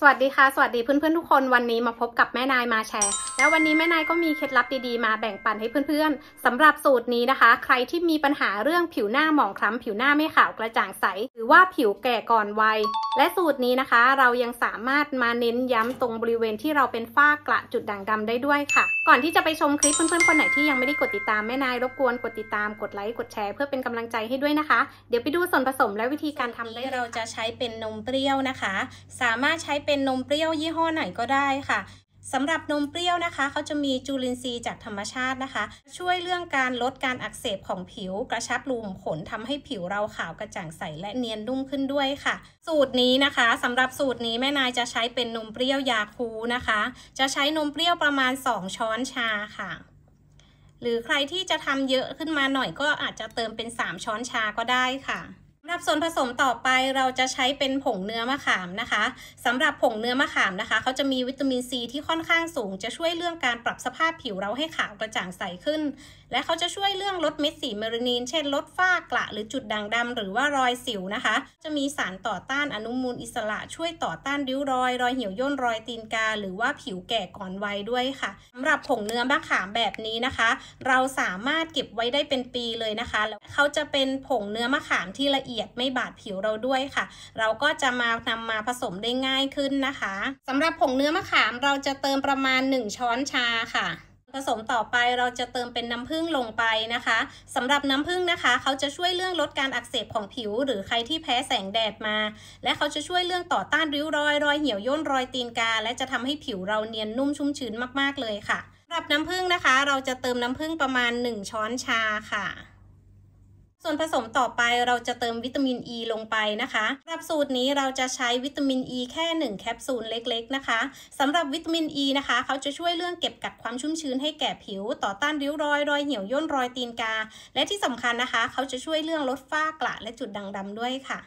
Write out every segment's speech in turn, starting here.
สวัสดีค่ะ สวัสดีเพื่อนๆทุกคนวันนี้มาพบกับแม่นายมาแชร์แล้ววันนี้แม่นายก็มีเคล็ดลับดีๆมาแบ่งปันให้เพื่อนๆสำหรับสูตรนี้นะคะ ใครที่มีปัญหาเรื่องผิวหน้าหมองคล้ำผิวหน้าไม่ขาวกระจ่างใส หรือว่าผิวแก่ก่อนวัยและสูตรนี้นะคะ เรายังสามารถมาเน้นย้ำตรงบริเวณที่เราเป็นฝ้ากระจุดด่างดำได้ด้วยค่ะ ก่อนที่จะไปชมคลิปเพื่อนๆคนไหนที่ยังไม่ได้กดติดตามแม่นายรบกวนกดติดตามกดไลค์กดแชร์เพื่อเป็นกำลังใจให้ด้วยนะคะ เดี๋ยวไปดูส่วนผสมและวิธีการทำได้เราจะใช้เป็นนมเปรี้ยวนะคะ สามารถใช้เป็นนมเปรี้ยวยี่ห้อไหนก็ได้ค่ะสำหรับนมเปรี้ยวนะคะ เขาจะมีจุลินทรีย์จากธรรมชาตินะคะ ช่วยเรื่องการลดการอักเสบของผิวกระชับรูขุมขนทำให้ผิวเราขาวกระจ่างใสและเนียนนุ่มขึ้นด้วยค่ะ สูตรนี้นะคะ สำหรับสูตรนี้แม่นายจะใช้เป็นนมเปรี้ยวยาคูนะคะ จะใช้นมเปรี้ยวประมาณ 2 ช้อนชาค่ะ หรือใครที่จะทำเยอะขึ้นมาหน่อยก็อาจจะเติมเป็น 3 ช้อนชาก็ได้ค่ะสำหรับส่วนผสมต่อไปเราจะใช้เป็นผงเนื้อมะขามนะคะสำหรับผงเนื้อมะขามนะคะเขาจะมีวิตามินซีที่ค่อนข้างสูง จะช่วยเรื่องการปรับสภาพผิวเราให้ขาวกระจ่างใสขึ้น และเขาจะช่วยเรื่องลดเม็ดสีเมลานินเช่นลดฝ้ากระหรือจุดด่างดำหรือว่ารอยสิวนะคะ จะมีสารต่อต้านอนุมูลอิสระ ช่วยต่อต้านริ้วรอยรอยเหี่ยวย่นรอยตีนกาหรือว่าผิวแก่ก่อนวัยด้วยค่ะสำหรับผงเนื้อมะขามแบบนี้นะคะ เราสามารถเก็บไว้ได้เป็นปีเลยนะคะแล้วเขาจะเป็นผงเนื้อมะขามที่ละเอียดียดไม่บาดผิวเราด้วยค่ะ เราก็จะมานำมาผสมได้ง่ายขึ้นนะคะ สำหรับผงเนื้อมะขามเราจะเติมประมาณ 1 ช้อนชาค่ะ ผสมต่อไปเราจะเติมเป็นน้ำผึ้งลงไปนะคะ สำหรับน้ำผึ้งนะคะเขาจะช่วยเรื่องลดการอักเสบของผิวหรือใครที่แพ้แสงแดดมา และเขาจะช่วยเรื่องต่อต้านริ้วรอยรอยเหี่ยวย่นรอยตีนกาและจะทำให้ผิวเราเนียนนุ่มชุ่มชื้นมากๆเลยค่ะสำหรับน้ำผึ้งนะคะ เราจะเติมน้ำผึ้งประมาณ 1 ช้อนชาค่ะผสมต่อไปเราจะเติมวิตามินอ e ีลงไปนะคะสำหรับสูตรนี้เราจะใช้วิตามินอ e ีแค่ 1 แคปซูลเล็ก ๆ นะคะสำหรับวิตามินอ e ีนะคะเขาจะช่วยเรื่องเก็บกักความชุ่มชื้นให้แก่ผิว ต่อต้านริ้วรอยรอยเหี่ยวย่นรอยตีนกา และที่สำคัญนะคะเขาจะช่วยเรื่องลดฝ้ากระและจุดด่างดำด้วยค่ะ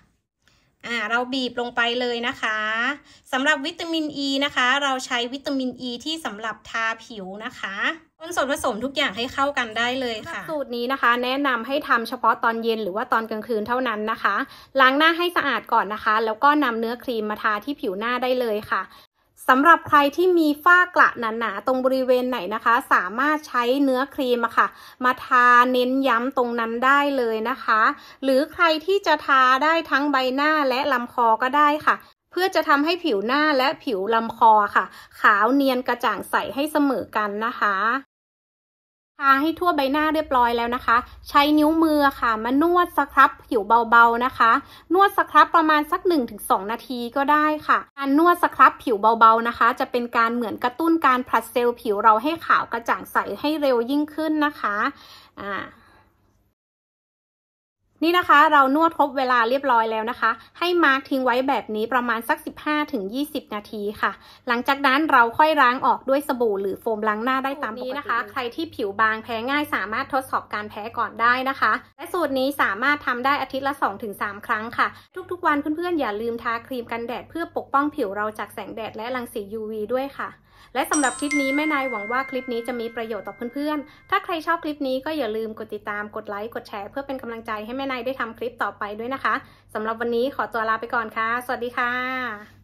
อ่าเราบีบลงไปเลยนะคะสำหรับวิตามินอ e ีนะคะ เราใช้วิตามินอ e ีที่สำหรับทาผิวนะคะคนส่วนผสมทุกอย่างให้เข้ากันได้เลยค่ะ สูตรนี้นะคะ แนะนำให้ทำเฉพาะตอนเย็นหรือว่าตอนกลางคืนเท่านั้นนะคะล้างหน้าให้สะอาดก่อนนะคะ แล้วก็นำเนื้อครีมมาทาที่ผิวหน้าได้เลยค่ะสำหรับใครที่มีฝ้ากระหนาๆตรงบริเวณไหนนะคะ สามารถใช้เนื้อครีมอะค่ะ มาทาเน้นย้ำตรงนั้นได้เลยนะคะ หรือใครที่จะทาได้ทั้งใบหน้าและลำคอก็ได้ค่ะ เพื่อจะทำให้ผิวหน้าและผิวลำคอค่ะ ขาวเนียนกระจ่างใสให้เสมอกันนะคะทาให้ทั่วใบหน้าเรียบร้อยแล้วนะคะ ใช้นิ้วมือค่ะมานวดสครับผิวเบาๆนะคะ นวดสครับประมาณสัก 1-2 นาทีก็ได้ค่ะการนวดสครับผิวเบา ๆนะคะ จะเป็นการเหมือนกระตุ้นการผลัดเซลล์ผิวเราให้ขาวกระจ่างใสให้เร็วยิ่งขึ้นนะคะอ่านี่นะคะ เรานวดครบเวลาเรียบร้อยแล้วนะคะ ให้มาร์กทิ้งไว้แบบนี้ประมาณสัก 15-20 นาทีค่ะ หลังจากนั้นเราค่อยล้างออกด้วยสบู่ หรือโฟมล้างหน้าได้ตามปกตินะคะ ใครที่ผิวบางแพ้ง่ายสามารถทดสอบการแพ้ก่อนได้นะคะ และสูตรนี้สามารถทำได้อาทิตย์ละ 2-3 ครั้งค่ะ ทุกๆวันเพื่อนๆ อย่าลืมทาครีมกันแดดเพื่อปกป้องผิวเราจากแสงแดดและรังสี UV ด้วยค่ะและสำหรับคลิปนี้แม่นายหวังว่าคลิปนี้จะมีประโยชน์ต่อเพื่อนๆ ถ้าใครชอบคลิปนี้ก็อย่าลืมกดติดตาม กดไลค์ กดแชร์เพื่อเป็นกำลังใจให้แม่นายได้ทำคลิปต่อไปด้วยนะคะ สำหรับวันนี้ขอตัวลาไปก่อนค่ะ สวัสดีค่ะ